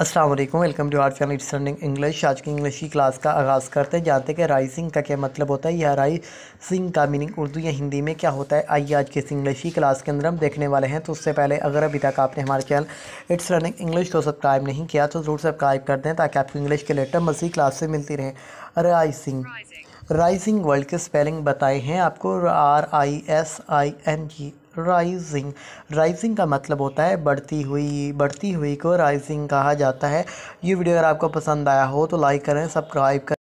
अस्सलाम वालेकुम welcome to our channel it's running English आज की इंग्लिश की क्लास का आगाज़ करते हैं जानते हैं कि राइसिंग का क्या मतलब होता है या राइजिंग का मीनिंग उर्दू या हिंदी में क्या होता है आइए आज के इस इंग्लिश की क्लास के अंदर हम देखने वाले हैं तो उससे पहले अगर अभी तक आपने हमारे चैनल इट्स रनिंग इंग्लिश को सब्सक्राइब नहीं किया तो ज़रूर सब्सक्राइब कर दें ताकि आपको इंग्लिश के लेटर मजीद क्लास से मिलती रहे राइजिंग राइजिंग वर्ल्ड के स्पेलिंग बताए हैं आपको R I S I N G rising rising का मतलब होता है बढ़ती हुई बढ़ती हुई को राइजिंग कहा जाता है ये वीडियो अगर आपको पसंद आया हो तो लाइक करें सब्सक्राइब करें